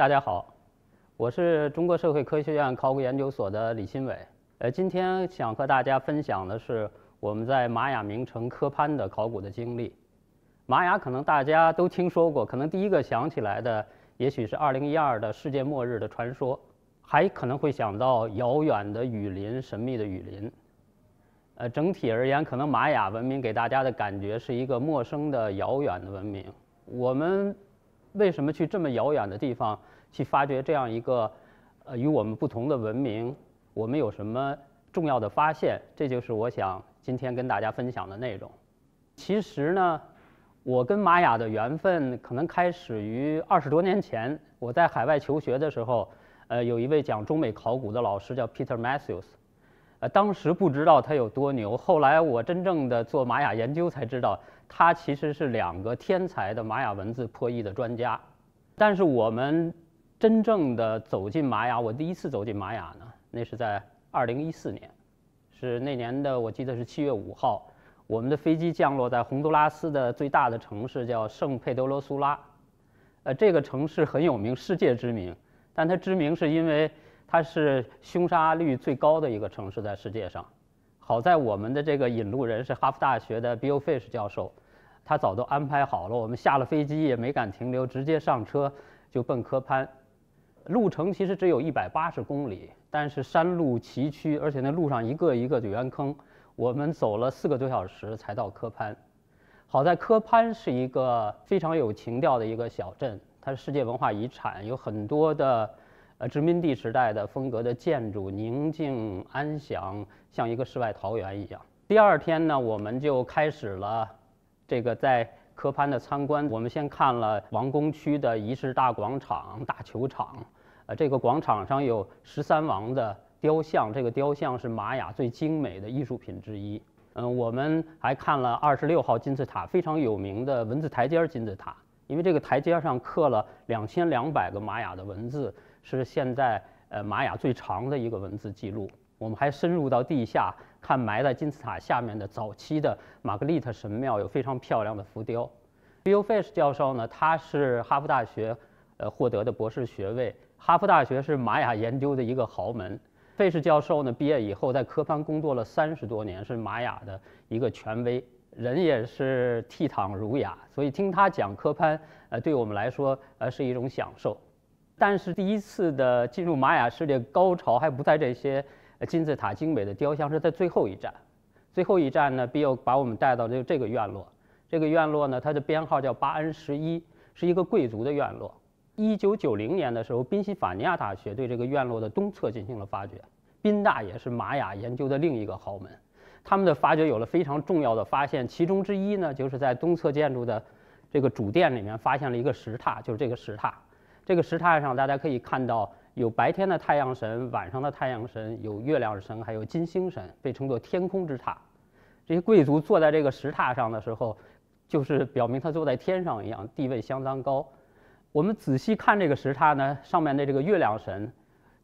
大家好，我是中国社会科学院考古研究所的李新伟。呃，今天想和大家分享的是我们在玛雅名城科潘的考古的经历。玛雅可能大家都听说过，可能第一个想起来的也许是二零一二的世界末日的传说，还可能会想到遥远的雨林、神秘的雨林。呃，整体而言，可能玛雅文明给大家的感觉是一个陌生的、遥远的文明。我们为什么去这么遥远的地方？去发掘这样一个呃与我们不同的文明，我们有什么重要的发现？这就是我想今天跟大家分享的内容。其实呢，我跟玛雅的缘分可能开始于二十多年前，我在海外求学的时候，呃，有一位讲中美考古的老师叫 Peter Matthews，呃，当时不知道他有多牛，后来我真正的做玛雅研究才知道，他其实是两个天才的玛雅文字破译的专家，但是我们。真正的走进玛雅，我第一次走进玛雅呢，那是在二零一四年，是那年的我记得是七月五号，我们的飞机降落在洪都拉斯的最大的城市叫圣佩德罗苏拉，呃，这个城市很有名，世界知名，但它知名是因为它是凶杀率最高的一个城市在世界上，好在我们的这个引路人是哈佛大学的 Bill Fish 教授，他早都安排好了，我们下了飞机也没敢停留，直接上车就奔科潘。路程其实只有一百八十公里，但是山路崎岖，而且那路上一个一个的圆坑，我们走了四个多小时才到科潘。好在科潘是一个非常有情调的一个小镇，它是世界文化遗产，有很多的呃殖民地时代的风格的建筑，宁静安详，像一个世外桃源一样。第二天呢，我们就开始了这个在。科潘的参观，我们先看了王宫区的仪式大广场、大球场，呃，这个广场上有十三王的雕像，这个雕像是玛雅最精美的艺术品之一。嗯，我们还看了二十六号金字塔，非常有名的文字台阶金字塔，因为这个台阶上刻了两千两百个玛雅的文字，是现在呃玛雅最长的一个文字记录。我们还深入到地下。看埋在金字塔下面的早期的玛格丽特神庙有非常漂亮的浮雕。Bill Fish 教授呢，他是哈佛大学呃获得的博士学位。哈佛大学是玛雅研究的一个豪门。Fish 教授呢，毕业以后在科潘工作了三十多年，是玛雅的一个权威。人也是倜傥儒雅，所以听他讲科潘，呃，对我们来说呃是一种享受。但是第一次的进入玛雅世界高潮还不在这些。金字塔精美的雕像是在最后一站，最后一站呢，必要把我们带到就这个院落。这个院落呢，它的编号叫巴恩十一，是一个贵族的院落。一九九零年的时候，宾夕法尼亚大学对这个院落的东侧进行了发掘。宾大也是玛雅研究的另一个豪门，他们的发掘有了非常重要的发现，其中之一呢，就是在东侧建筑的这个主殿里面发现了一个石塔，就是这个石塔。这个石塔上大家可以看到。有白天的太阳神，晚上的太阳神，有月亮神，还有金星神，被称作天空之塔。这些贵族坐在这个石塔上的时候，就是表明他坐在天上一样，地位相当高。我们仔细看这个石塔呢，上面的这个月亮神，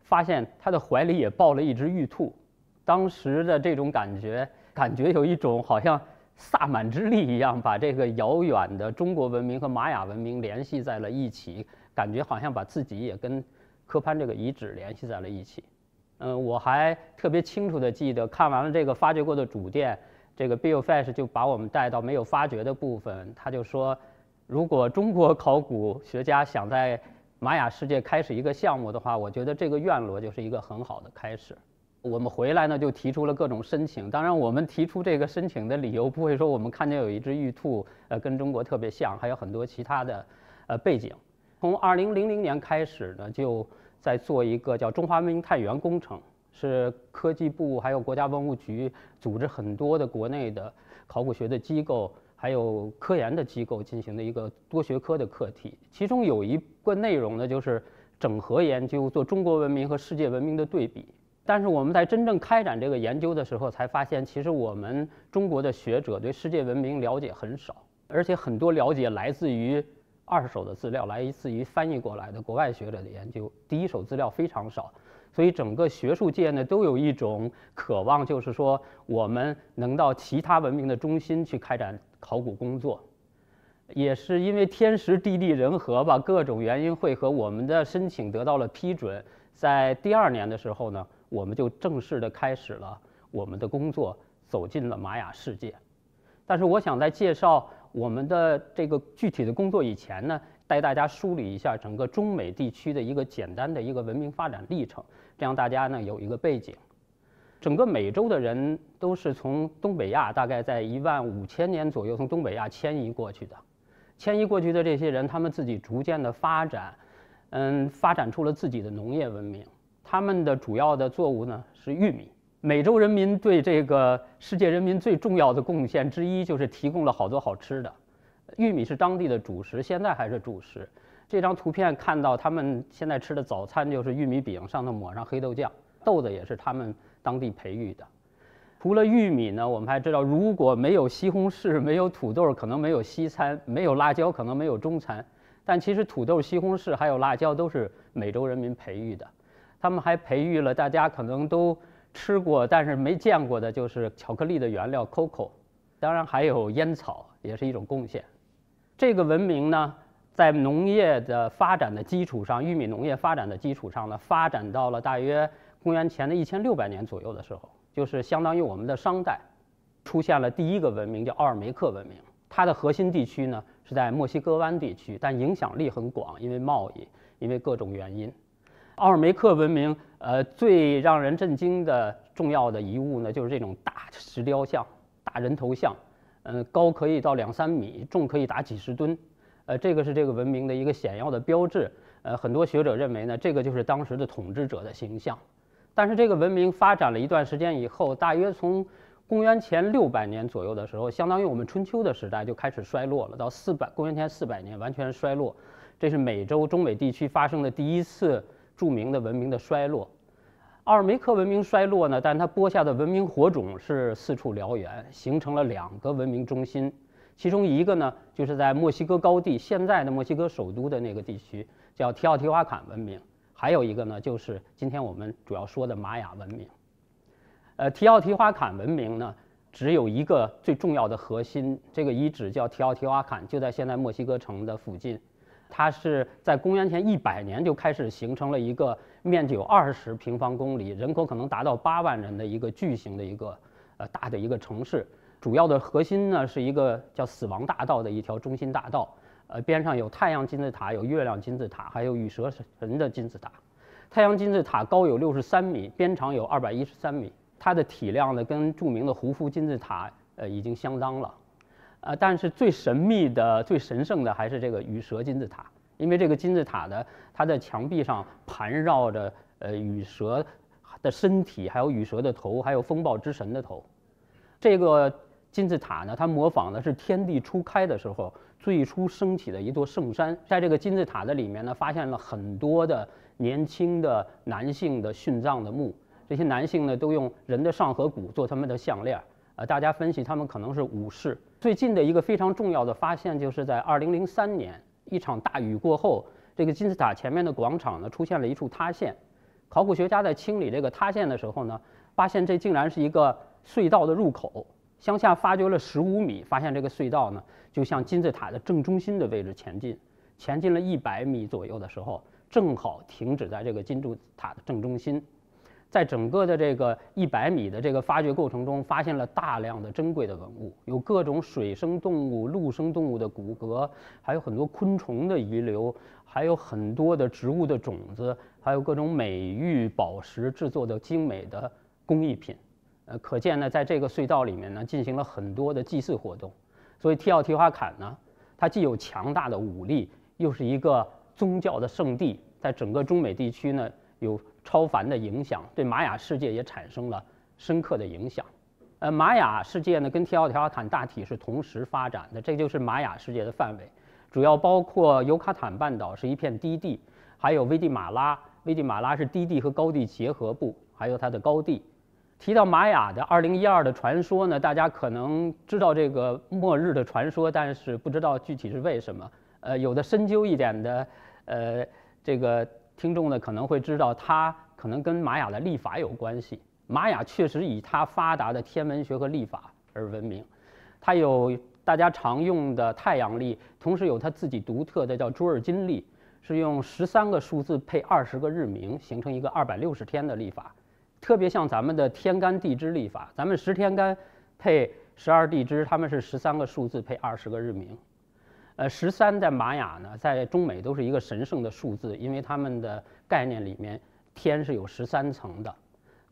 发现他的怀里也抱了一只玉兔。当时的这种感觉，感觉有一种好像萨满之力一样，把这个遥远的中国文明和玛雅文明联系在了一起，感觉好像把自己也跟。科潘这个遗址联系在了一起，嗯，我还特别清楚地记得，看完了这个发掘过的主殿，这个 Bill Fash 就把我们带到没有发掘的部分，他就说，如果中国考古学家想在玛雅世界开始一个项目的话，我觉得这个院落就是一个很好的开始。我们回来呢，就提出了各种申请。当然，我们提出这个申请的理由不会说我们看见有一只玉兔，呃，跟中国特别像，还有很多其他的，呃，背景。从二零零零年开始呢，就在做一个叫“中华文明探源工程”，是科技部还有国家文物局组织很多的国内的考古学的机构，还有科研的机构进行的一个多学科的课题。其中有一个内容呢，就是整合研究，做中国文明和世界文明的对比。但是我们在真正开展这个研究的时候，才发现其实我们中国的学者对世界文明了解很少，而且很多了解来自于。二手的资料来自于翻译过来的国外学者的研究，第一手资料非常少，所以整个学术界呢都有一种渴望，就是说我们能到其他文明的中心去开展考古工作。也是因为天时地利人和吧，各种原因汇合，我们的申请得到了批准。在第二年的时候呢，我们就正式的开始了我们的工作，走进了玛雅世界。但是我想在介绍。我们的这个具体的工作以前呢，带大家梳理一下整个中美地区的一个简单的一个文明发展历程，这样大家呢有一个背景。整个美洲的人都是从东北亚，大概在一万五千年左右从东北亚迁移过去的。迁移过去的这些人，他们自己逐渐的发展，嗯，发展出了自己的农业文明。他们的主要的作物呢是玉米。美洲人民对这个世界人民最重要的贡献之一，就是提供了好多好吃的。玉米是当地的主食，现在还是主食。这张图片看到他们现在吃的早餐就是玉米饼，上头抹上黑豆酱，豆子也是他们当地培育的。除了玉米呢，我们还知道，如果没有西红柿，没有土豆，可能没有西餐；没有辣椒，可能没有中餐。但其实土豆、西红柿还有辣椒都是美洲人民培育的。他们还培育了大家可能都。吃过但是没见过的就是巧克力的原料 c o c o 当然还有烟草也是一种贡献。这个文明呢，在农业的发展的基础上，玉米农业发展的基础上呢，发展到了大约公元前的一千六百年左右的时候，就是相当于我们的商代，出现了第一个文明叫奥尔梅克文明。它的核心地区呢是在墨西哥湾地区，但影响力很广，因为贸易，因为各种原因。奥尔梅克文明，呃，最让人震惊的重要的遗物呢，就是这种大石雕像、大人头像，嗯，高可以到两三米，重可以达几十吨，呃，这个是这个文明的一个显要的标志。呃，很多学者认为呢，这个就是当时的统治者的形象。但是这个文明发展了一段时间以后，大约从公元前六百年左右的时候，相当于我们春秋的时代，就开始衰落了。到四百公元前四百年，完全衰落。这是美洲中美地区发生的第一次。著名的文明的衰落，奥尔梅克文明衰落呢，但它播下的文明火种是四处燎原，形成了两个文明中心，其中一个呢就是在墨西哥高地，现在的墨西哥首都的那个地区，叫提奥提瓦坎文明；还有一个呢就是今天我们主要说的玛雅文明。呃，提奥提瓦坎文明呢只有一个最重要的核心，这个遗址叫提奥提瓦坎，就在现在墨西哥城的附近。它是在公元前一百年就开始形成了一个面积有二十平方公里、人口可能达到八万人的一个巨型的一个呃大的一个城市。主要的核心呢是一个叫死亡大道的一条中心大道，呃，边上有太阳金字塔、有月亮金字塔，还有羽蛇神的金字塔。太阳金字塔高有六十三米，边长有二百一十三米，它的体量呢跟著名的胡夫金字塔呃已经相当了。啊，但是最神秘的、最神圣的还是这个羽蛇金字塔，因为这个金字塔的，它的墙壁上盘绕着呃羽蛇的身体，还有羽蛇的头，还有风暴之神的头。这个金字塔呢，它模仿的是天地初开的时候最初升起的一座圣山。在这个金字塔的里面呢，发现了很多的年轻的男性的殉葬的墓，这些男性呢，都用人的上颌骨做他们的项链儿。大家分析他们可能是武士。最近的一个非常重要的发现，就是在2003年，一场大雨过后，这个金字塔前面的广场呢出现了一处塌陷。考古学家在清理这个塌陷的时候呢，发现这竟然是一个隧道的入口。向下发掘了15米，发现这个隧道呢，就向金字塔的正中心的位置前进。前进了一百米左右的时候，正好停止在这个金字塔的正中心。在整个的这个一百米的这个发掘过程中，发现了大量的珍贵的文物，有各种水生动物、陆生动物的骨骼，还有很多昆虫的遗留，还有很多的植物的种子，还有各种美玉、宝石制作的精美的工艺品。呃，可见呢，在这个隧道里面呢，进行了很多的祭祀活动。所以，提奥提华坎呢，它既有强大的武力，又是一个宗教的圣地，在整个中美地区呢，有。超凡的影响对玛雅世界也产生了深刻的影响，呃，玛雅世界呢跟提奥蒂奥坦大体是同时发展的，这就是玛雅世界的范围，主要包括尤卡坦半岛是一片低地，还有危地马拉，危地马拉是低地和高地结合部，还有它的高地。提到玛雅的2012的传说呢，大家可能知道这个末日的传说，但是不知道具体是为什么。呃，有的深究一点的，呃，这个。听众呢可能会知道，它可能跟玛雅的历法有关系。玛雅确实以它发达的天文学和历法而闻名，它有大家常用的太阳历，同时有它自己独特的叫卓尔金历，是用十三个数字配二十个日名，形成一个二百六十天的历法。特别像咱们的天干地支历法，咱们十天干配十二地支，他们是十三个数字配二十个日名。呃，十三在玛雅呢，在中美都是一个神圣的数字，因为他们的概念里面，天是有十三层的。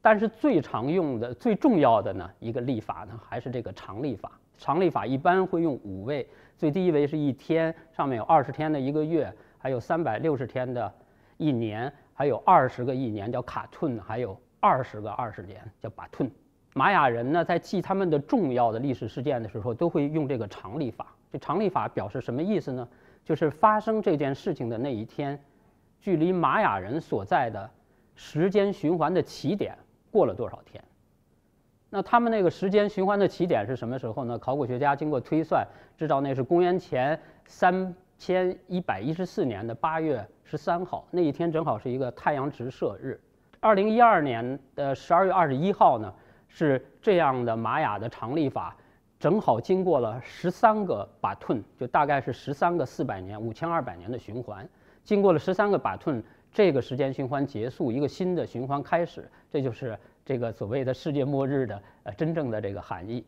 但是最常用的、最重要的呢，一个历法呢，还是这个长历法。长历法一般会用五位，最低一位是一天，上面有二十天的一个月，还有三百六十天的一年，还有二十个一年叫卡顿，还有二十个二十年叫巴顿。玛雅人呢，在记他们的重要的历史事件的时候，都会用这个长历法。这常历法表示什么意思呢？就是发生这件事情的那一天，距离玛雅人所在的时间循环的起点过了多少天。那他们那个时间循环的起点是什么时候呢？考古学家经过推算，知道那是公元前三千一百一十四年的八月十三号，那一天正好是一个太阳直射日。二零一二年的十二月二十一号呢，是这样的玛雅的常历法。正好经过了十三个把吞，就大概是十三个四百年、五千二百年的循环。经过了十三个把吞，这个时间循环结束，一个新的循环开始。这就是这个所谓的世界末日的呃真正的这个含义。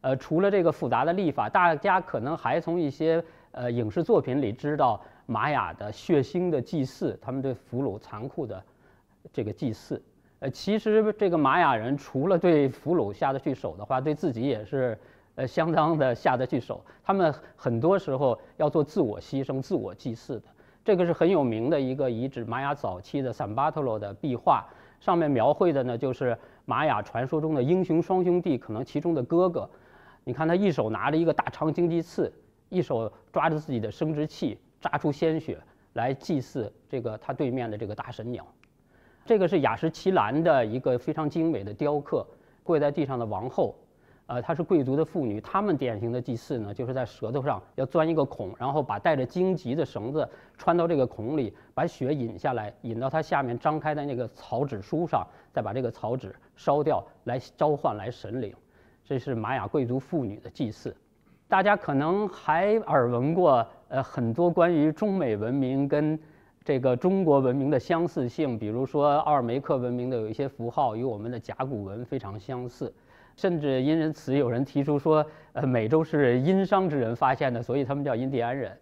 呃，除了这个复杂的历法，大家可能还从一些呃影视作品里知道玛雅的血腥的祭祀，他们对俘虏残酷的这个祭祀。呃，其实这个玛雅人除了对俘虏下得去手的话，对自己也是，呃，相当的下得去手。他们很多时候要做自我牺牲、自我祭祀的。这个是很有名的一个遗址，玛雅早期的 San b a t l 的壁画，上面描绘的呢，就是玛雅传说中的英雄双兄弟，可能其中的哥哥。你看他一手拿着一个大长荆棘刺，一手抓着自己的生殖器，扎出鲜血来祭祀这个他对面的这个大神鸟。这个是雅什奇兰的一个非常精美的雕刻，跪在地上的王后，呃，她是贵族的妇女。她们典型的祭祀呢，就是在舌头上要钻一个孔，然后把带着荆棘的绳子穿到这个孔里，把血引下来，引到她下面张开的那个草纸书上，再把这个草纸烧掉来召唤来神灵。这是玛雅贵族妇女的祭祀，大家可能还耳闻过，呃，很多关于中美文明跟。这个中国文明的相似性，比如说奥尔梅克文明的有一些符号与我们的甲骨文非常相似，甚至因人词有人提出说，呃，美洲是殷商之人发现的，所以他们叫印第安人。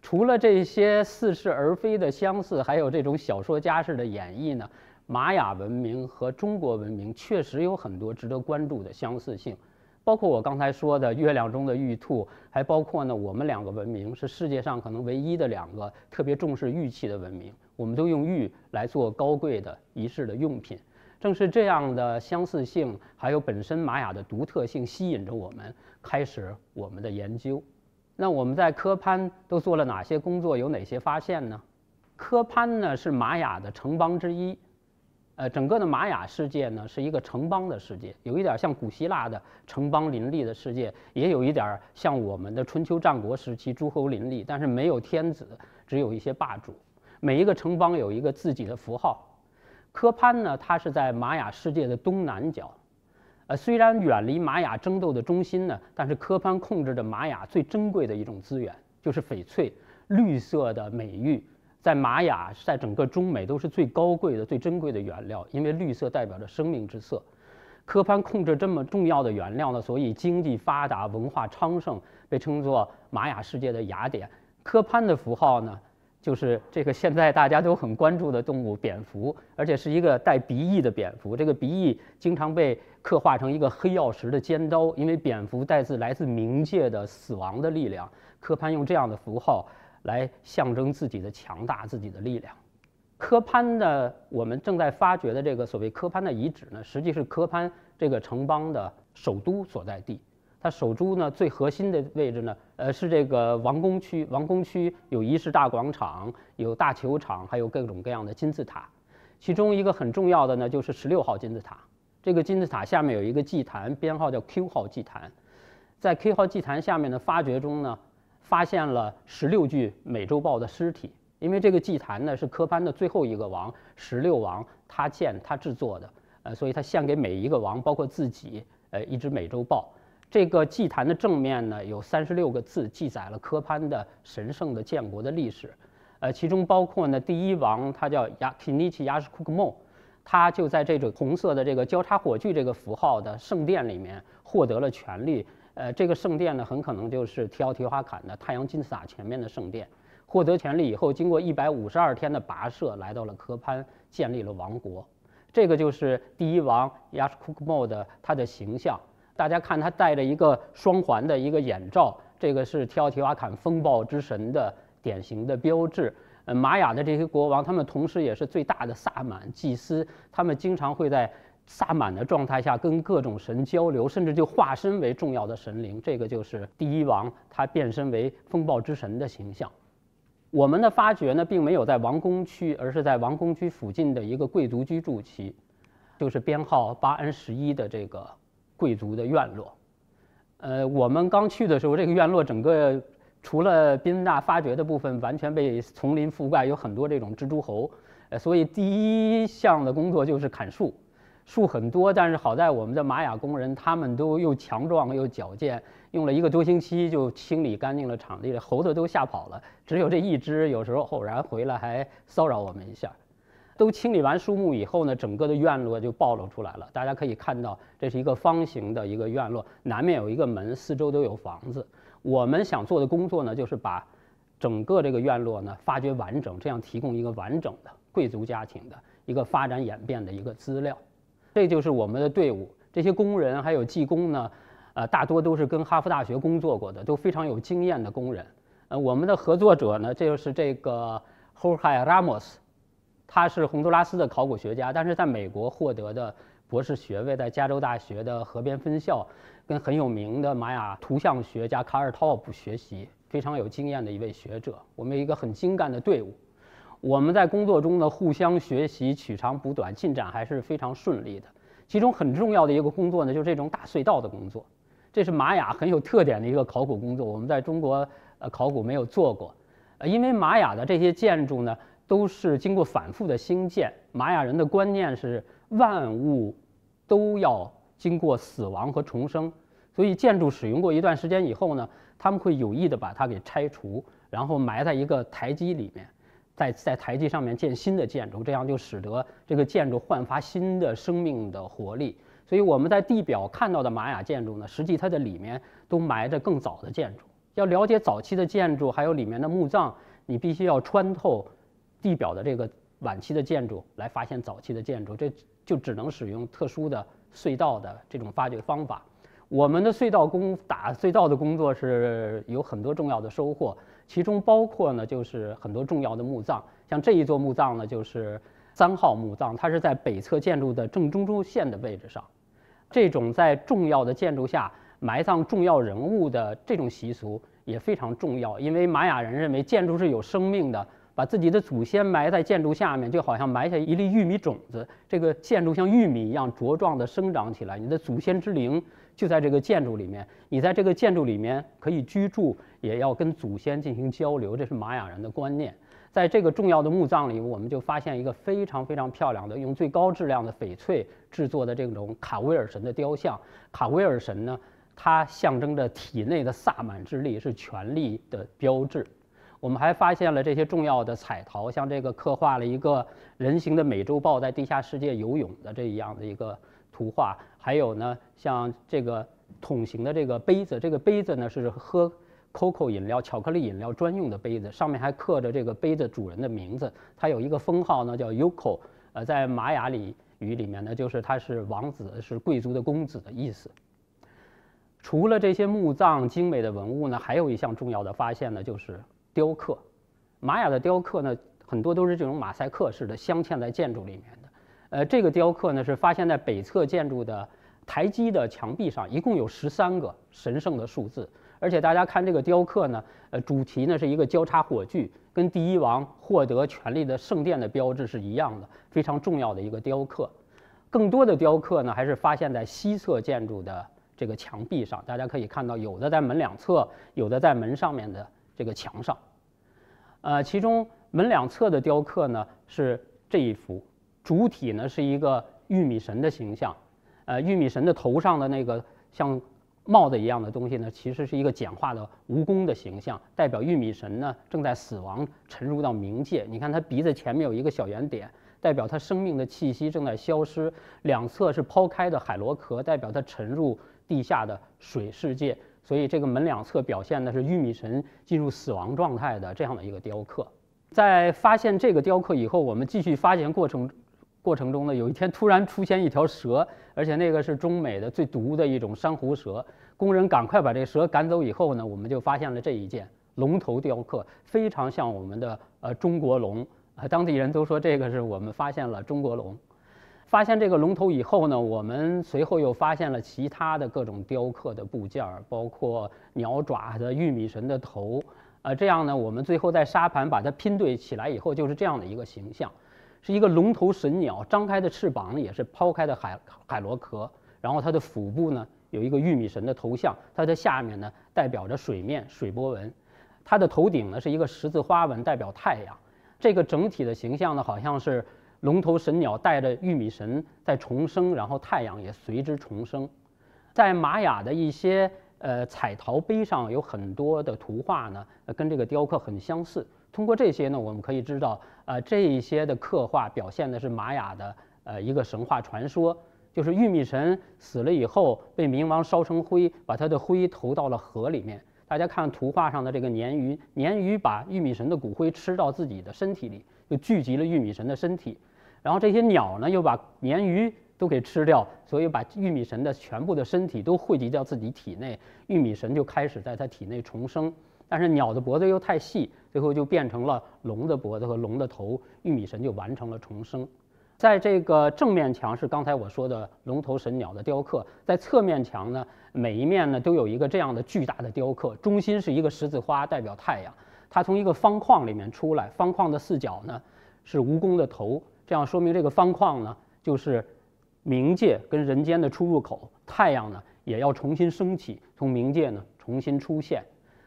除了这些似是而非的相似，还有这种小说家式的演绎呢。玛雅文明和中国文明确实有很多值得关注的相似性。包括我刚才说的月亮中的玉兔，还包括呢，我们两个文明是世界上可能唯一的两个特别重视玉器的文明，我们都用玉来做高贵的仪式的用品。正是这样的相似性，还有本身玛雅的独特性，吸引着我们开始我们的研究。那我们在科潘都做了哪些工作，有哪些发现呢？科潘呢是玛雅的城邦之一。呃，整个的玛雅世界呢，是一个城邦的世界，有一点像古希腊的城邦林立的世界，也有一点像我们的春秋战国时期诸侯林立，但是没有天子，只有一些霸主。每一个城邦有一个自己的符号。科潘呢，它是在玛雅世界的东南角，呃，虽然远离玛雅争斗的中心呢，但是科潘控制着玛雅最珍贵的一种资源，就是翡翠，绿色的美玉。在玛雅，在整个中美都是最高贵的、最珍贵的原料，因为绿色代表着生命之色。科潘控制这么重要的原料呢，所以经济发达、文化昌盛，被称作玛雅世界的雅典。科潘的符号呢，就是这个现在大家都很关注的动物——蝙蝠，而且是一个带鼻翼的蝙蝠。这个鼻翼经常被刻画成一个黑曜石的尖刀，因为蝙蝠带自来自冥界的死亡的力量。科潘用这样的符号。来象征自己的强大，自己的力量。科潘的，我们正在发掘的这个所谓科潘的遗址呢，实际是科潘这个城邦的首都所在地。它首都呢最核心的位置呢，呃，是这个王宫区。王宫区有仪式大广场，有大球场，还有各种各样的金字塔。其中一个很重要的呢，就是十六号金字塔。这个金字塔下面有一个祭坛，编号叫 Q 号祭坛。在 Q 号祭坛下面的发掘中呢。发现了十六具美洲豹的尸体，因为这个祭坛呢是科潘的最后一个王十六王他建他制作的，呃，所以他献给每一个王，包括自己，呃，一只美洲豹。这个祭坛的正面呢有三十六个字，记载了科潘的神圣的建国的历史，呃，其中包括呢第一王他叫亚提尼奇·亚什库克莫，他就在这种红色的这个交叉火炬这个符号的圣殿里面获得了权力。呃，这个圣殿呢，很可能就是提奥提华坎的太阳金字塔前面的圣殿。获得权力以后，经过一百五十二天的跋涉，来到了科潘，建立了王国。这个就是第一王亚什库克莫的他的形象。大家看他戴着一个双环的一个眼罩，这个是提奥提华坎风暴之神的典型的标志。呃，玛雅的这些国王，他们同时也是最大的萨满祭司，他们经常会在。萨满的状态下跟各种神交流，甚至就化身为重要的神灵。这个就是第一王，他变身为风暴之神的形象。我们的发掘呢，并没有在王宫区，而是在王宫区附近的一个贵族居住区，就是编号八 N 十一的这个贵族的院落。呃，我们刚去的时候，这个院落整个除了宾大发掘的部分，完全被丛林覆盖，有很多这种蜘蛛猴。呃，所以第一项的工作就是砍树。树很多，但是好在我们的玛雅工人他们都又强壮又矫健，用了一个多星期就清理干净了场地了。猴子都吓跑了，只有这一只有时候偶然回来还骚扰我们一下。都清理完树木以后呢，整个的院落就暴露出来了。大家可以看到，这是一个方形的一个院落，南面有一个门，四周都有房子。我们想做的工作呢，就是把整个这个院落呢发掘完整，这样提供一个完整的贵族家庭的一个发展演变的一个资料。这就是我们的队伍，这些工人还有技工呢，呃，大多都是跟哈佛大学工作过的，都非常有经验的工人。呃，我们的合作者呢，这就是这个 h o r g e Ramos，他是洪都拉斯的考古学家，但是在美国获得的博士学位，在加州大学的河边分校，跟很有名的玛雅图像学家卡尔托普学习，非常有经验的一位学者。我们一个很精干的队伍。我们在工作中呢，互相学习，取长补短，进展还是非常顺利的。其中很重要的一个工作呢，就是这种打隧道的工作。这是玛雅很有特点的一个考古工作，我们在中国呃考古没有做过。呃，因为玛雅的这些建筑呢，都是经过反复的兴建。玛雅人的观念是万物都要经过死亡和重生，所以建筑使用过一段时间以后呢，他们会有意的把它给拆除，然后埋在一个台基里面。在在台基上面建新的建筑，这样就使得这个建筑焕发新的生命的活力。所以我们在地表看到的玛雅建筑呢，实际它的里面都埋着更早的建筑。要了解早期的建筑，还有里面的墓葬，你必须要穿透地表的这个晚期的建筑来发现早期的建筑，这就只能使用特殊的隧道的这种发掘方法。我们的隧道工打隧道的工作是有很多重要的收获。其中包括呢，就是很多重要的墓葬，像这一座墓葬呢，就是三号墓葬，它是在北侧建筑的正中轴线的位置上。这种在重要的建筑下埋葬重要人物的这种习俗也非常重要，因为玛雅人认为建筑是有生命的，把自己的祖先埋在建筑下面，就好像埋下一粒玉米种子，这个建筑像玉米一样茁壮地生长起来，你的祖先之灵。就在这个建筑里面，你在这个建筑里面可以居住，也要跟祖先进行交流，这是玛雅人的观念。在这个重要的墓葬里，我们就发现一个非常非常漂亮的、用最高质量的翡翠制作的这种卡威尔神的雕像。卡威尔神呢，它象征着体内的萨满之力，是权力的标志。我们还发现了这些重要的彩陶，像这个刻画了一个人形的美洲豹在地下世界游泳的这样的一个。图画还有呢，像这个桶形的这个杯子，这个杯子呢是喝 COCO 饮料、巧克力饮料专用的杯子，上面还刻着这个杯子主人的名字。它有一个封号呢，叫 Yuko，呃，在玛雅里语里面呢，就是它是王子、是贵族的公子的意思。除了这些墓葬精美的文物呢，还有一项重要的发现呢，就是雕刻。玛雅的雕刻呢，很多都是这种马赛克式的，镶嵌在建筑里面。呃，这个雕刻呢是发现在北侧建筑的台基的墙壁上，一共有十三个神圣的数字。而且大家看这个雕刻呢，呃，主题呢是一个交叉火炬，跟第一王获得权力的圣殿的标志是一样的，非常重要的一个雕刻。更多的雕刻呢还是发现在西侧建筑的这个墙壁上，大家可以看到，有的在门两侧，有的在门上面的这个墙上。呃，其中门两侧的雕刻呢是这一幅。主体呢是一个玉米神的形象，呃，玉米神的头上的那个像帽子一样的东西呢，其实是一个简化的蜈蚣的形象，代表玉米神呢正在死亡沉入到冥界。你看他鼻子前面有一个小圆点，代表他生命的气息正在消失；两侧是抛开的海螺壳，代表他沉入地下的水世界。所以这个门两侧表现的是玉米神进入死亡状态的这样的一个雕刻。在发现这个雕刻以后，我们继续发掘过程。过程中呢，有一天突然出现一条蛇，而且那个是中美的最毒的一种珊瑚蛇。工人赶快把这蛇赶走以后呢，我们就发现了这一件龙头雕刻，非常像我们的呃中国龙。啊，当地人都说这个是我们发现了中国龙。发现这个龙头以后呢，我们随后又发现了其他的各种雕刻的部件儿，包括鸟爪的玉米神的头。啊，这样呢，我们最后在沙盘把它拼对起来以后，就是这样的一个形象。是一个龙头神鸟，张开的翅膀呢也是抛开的海海螺壳，然后它的腹部呢有一个玉米神的头像，它的下面呢代表着水面水波纹，它的头顶呢是一个十字花纹，代表太阳。这个整体的形象呢，好像是龙头神鸟带着玉米神在重生，然后太阳也随之重生。在玛雅的一些呃彩陶杯上，有很多的图画呢，跟这个雕刻很相似。通过这些呢，我们可以知道，呃，这一些的刻画表现的是玛雅的呃一个神话传说，就是玉米神死了以后被冥王烧成灰，把他的灰投到了河里面。大家看图画上的这个鲶鱼，鲶鱼把玉米神的骨灰吃到自己的身体里，就聚集了玉米神的身体，然后这些鸟呢又把鲶鱼都给吃掉，所以把玉米神的全部的身体都汇集到自己体内，玉米神就开始在他体内重生。但是鸟的脖子又太细。最后就变成了龙的脖子和龙的头，玉米神就完成了重生。在这个正面墙是刚才我说的龙头神鸟的雕刻，在侧面墙呢，每一面呢都有一个这样的巨大的雕刻，中心是一个十字花，代表太阳，它从一个方框里面出来，方框的四角呢是蜈蚣的头，这样说明这个方框呢就是冥界跟人间的出入口，太阳呢也要重新升起，从冥界呢重新出现。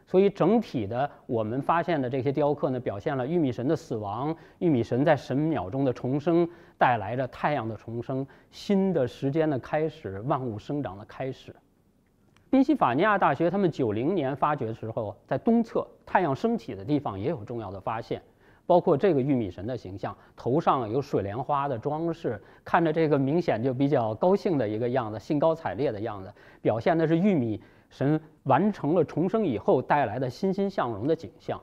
所以整体的，我们发现的这些雕刻呢，表现了玉米神的死亡，玉米神在神庙中的重生，带来着太阳的重生，新的时间的开始，万物生长的开始。宾夕法尼亚大学他们九零年发掘的时候，在东侧太阳升起的地方也有重要的发现，包括这个玉米神的形象，头上有水莲花的装饰，看着这个明显就比较高兴的一个样子，兴高采烈的样子，表现的是玉米。神完成了重生以后带来的欣欣向荣的景象，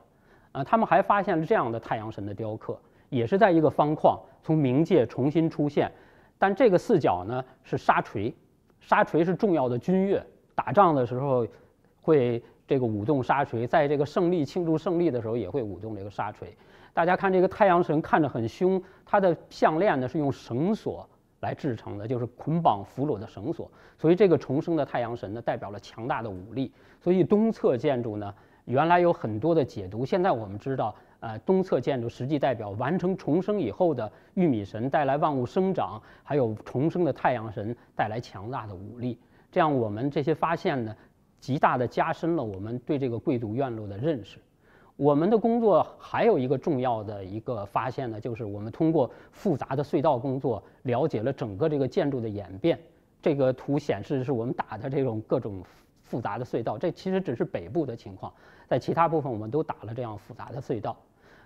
啊，他们还发现了这样的太阳神的雕刻，也是在一个方框从冥界重新出现，但这个四角呢是沙锤，沙锤是重要的军乐，打仗的时候会这个舞动沙锤，在这个胜利庆祝胜利的时候也会舞动这个沙锤。大家看这个太阳神看着很凶，他的项链呢是用绳索。来制成的，就是捆绑俘虏的绳索。所以，这个重生的太阳神呢，代表了强大的武力。所以，东侧建筑呢，原来有很多的解读。现在我们知道，呃，东侧建筑实际代表完成重生以后的玉米神带来万物生长，还有重生的太阳神带来强大的武力。这样，我们这些发现呢，极大的加深了我们对这个贵族院落的认识。我们的工作还有一个重要的一个发现呢，就是我们通过复杂的隧道工作，了解了整个这个建筑的演变。这个图显示是我们打的这种各种复杂的隧道，这其实只是北部的情况，在其他部分我们都打了这样复杂的隧道。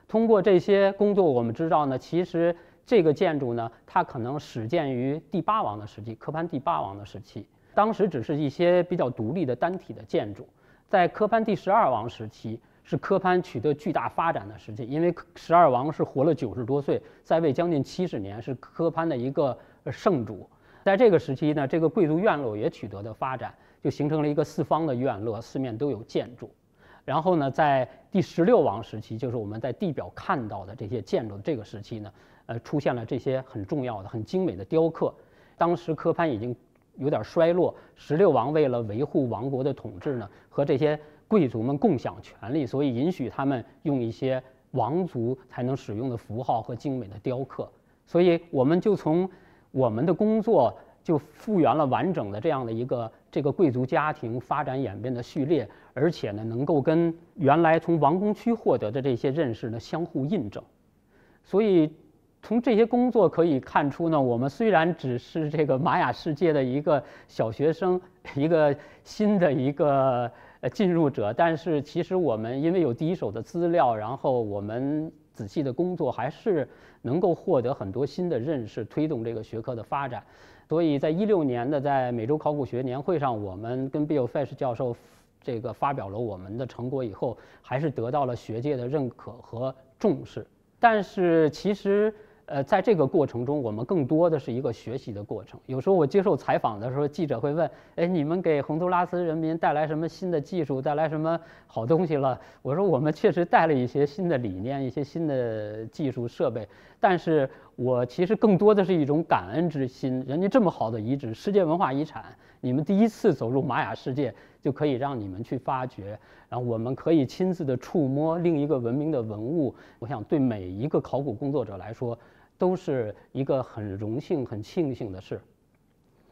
通过这些工作，我们知道呢，其实这个建筑呢，它可能始建于第八王的时期，科潘第八王的时期，当时只是一些比较独立的单体的建筑。在科潘第十二王时期。是科潘取得巨大发展的时期，因为十二王是活了九十多岁，在位将近七十年，是科潘的一个圣主。在这个时期呢，这个贵族院落也取得的发展，就形成了一个四方的院落，四面都有建筑。然后呢，在第十六王时期，就是我们在地表看到的这些建筑，这个时期呢，呃，出现了这些很重要的、很精美的雕刻。当时科潘已经有点衰落，十六王为了维护王国的统治呢，和这些。贵族们共享权利，所以允许他们用一些王族才能使用的符号和精美的雕刻。所以，我们就从我们的工作就复原了完整的这样的一个这个贵族家庭发展演变的序列，而且呢，能够跟原来从王宫区获得的这些认识呢相互印证。所以，从这些工作可以看出呢，我们虽然只是这个玛雅世界的一个小学生，一个新的一个。呃，进入者，但是其实我们因为有第一手的资料，然后我们仔细的工作，还是能够获得很多新的认识，推动这个学科的发展。所以在一六年的在美洲考古学年会上，我们跟 Bill Fesh 教授这个发表了我们的成果以后，还是得到了学界的认可和重视。但是其实。呃，在这个过程中，我们更多的是一个学习的过程。有时候我接受采访的时候，记者会问：“哎，你们给洪都拉斯人民带来什么新的技术，带来什么好东西了？”我说：“我们确实带了一些新的理念，一些新的技术设备。”但是我其实更多的是一种感恩之心。人家这么好的遗址，世界文化遗产，你们第一次走入玛雅世界，就可以让你们去发掘，然后我们可以亲自的触摸另一个文明的文物。我想，对每一个考古工作者来说，都是一个很荣幸、很庆幸的事。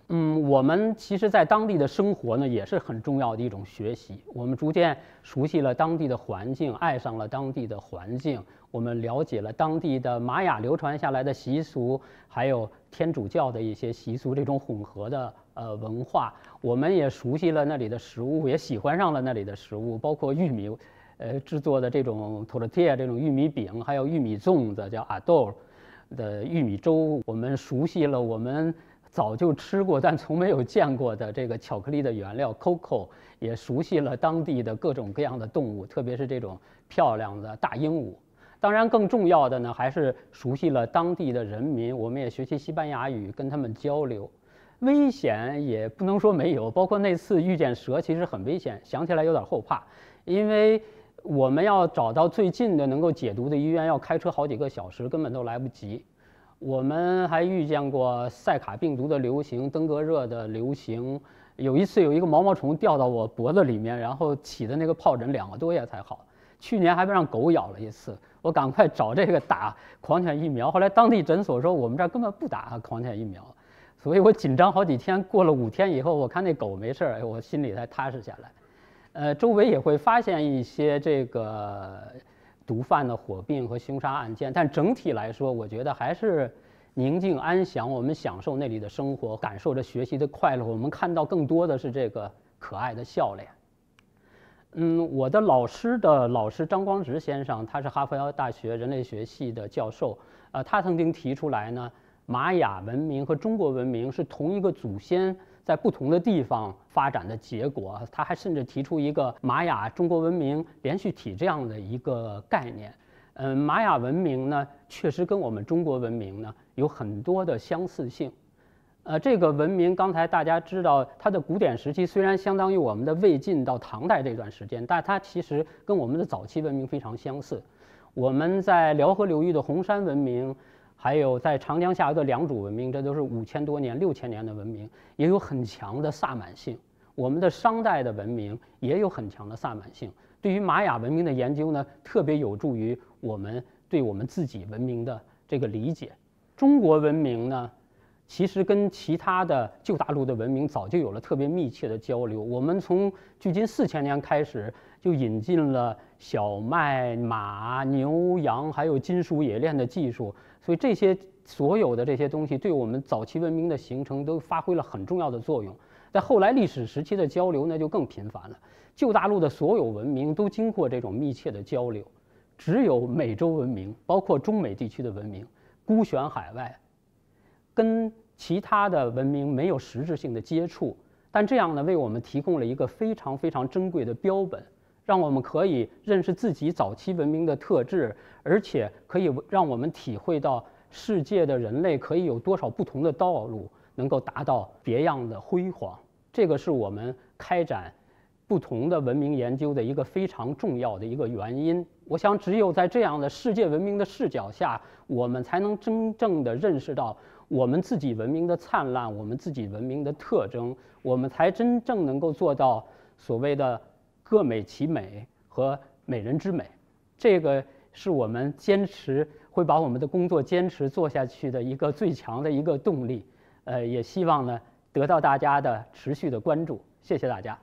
嗯，我们其实在当地的生活呢，也是很重要的一种学习。我们逐渐熟悉了当地的环境，爱上了当地的环境。我们了解了当地的玛雅流传下来的习俗，还有天主教的一些习俗，这种混合的呃文化。我们也熟悉了那里的食物，也喜欢上了那里的食物，包括玉米，呃，制作的这种托特蒂这种玉米饼，还有玉米粽子，叫阿豆。的玉米粥，我们熟悉了我们早就吃过，但从没有见过的这个巧克力的原料 cocoa，也熟悉了当地的各种各样的动物，特别是这种漂亮的大鹦鹉。当然，更重要的呢，还是熟悉了当地的人民，我们也学习西班牙语，跟他们交流。危险也不能说没有，包括那次遇见蛇，其实很危险，想起来有点后怕，因为。我们要找到最近的能够解毒的医院，要开车好几个小时，根本都来不及。我们还遇见过塞卡病毒的流行、登革热的流行。有一次有一个毛毛虫掉到我脖子里面，然后起的那个疱疹两个多月才好。去年还被让狗咬了一次，我赶快找这个打狂犬疫苗。后来当地诊所说我们这儿根本不打狂犬疫苗，所以我紧张好几天。过了五天以后，我看那狗没事儿，哎，我心里才踏实下来。呃，周围也会发现一些这个毒贩的火并和凶杀案件，但整体来说，我觉得还是宁静安详。我们享受那里的生活，感受着学习的快乐。我们看到更多的是这个可爱的笑脸。嗯，我的老师的老师张光直先生，他是哈佛大学人类学系的教授。呃，他曾经提出来呢，玛雅文明和中国文明是同一个祖先。在不同的地方发展的结果，他还甚至提出一个玛雅中国文明连续体这样的一个概念。嗯，玛雅文明呢，确实跟我们中国文明呢有很多的相似性。呃，这个文明刚才大家知道，它的古典时期虽然相当于我们的魏晋到唐代这段时间，但它其实跟我们的早期文明非常相似。我们在辽河流域的红山文明。还有在长江下游的良渚文明，这都是五千多年、六千年的文明，也有很强的萨满性。我们的商代的文明也有很强的萨满性。对于玛雅文明的研究呢，特别有助于我们对我们自己文明的这个理解。中国文明呢，其实跟其他的旧大陆的文明早就有了特别密切的交流。我们从距今四千年开始就引进了。小麦、马、牛、羊，还有金属冶炼的技术，所以这些所有的这些东西，对我们早期文明的形成都发挥了很重要的作用。在后来历史时期的交流，那就更频繁了。旧大陆的所有文明都经过这种密切的交流，只有美洲文明，包括中美地区的文明，孤悬海外，跟其他的文明没有实质性的接触。但这样呢，为我们提供了一个非常非常珍贵的标本。让我们可以认识自己早期文明的特质，而且可以让我们体会到世界的人类可以有多少不同的道路能够达到别样的辉煌。这个是我们开展不同的文明研究的一个非常重要的一个原因。我想，只有在这样的世界文明的视角下，我们才能真正的认识到我们自己文明的灿烂，我们自己文明的特征，我们才真正能够做到所谓的。各美其美和美人之美，这个是我们坚持会把我们的工作坚持做下去的一个最强的一个动力。呃，也希望呢得到大家的持续的关注。谢谢大家。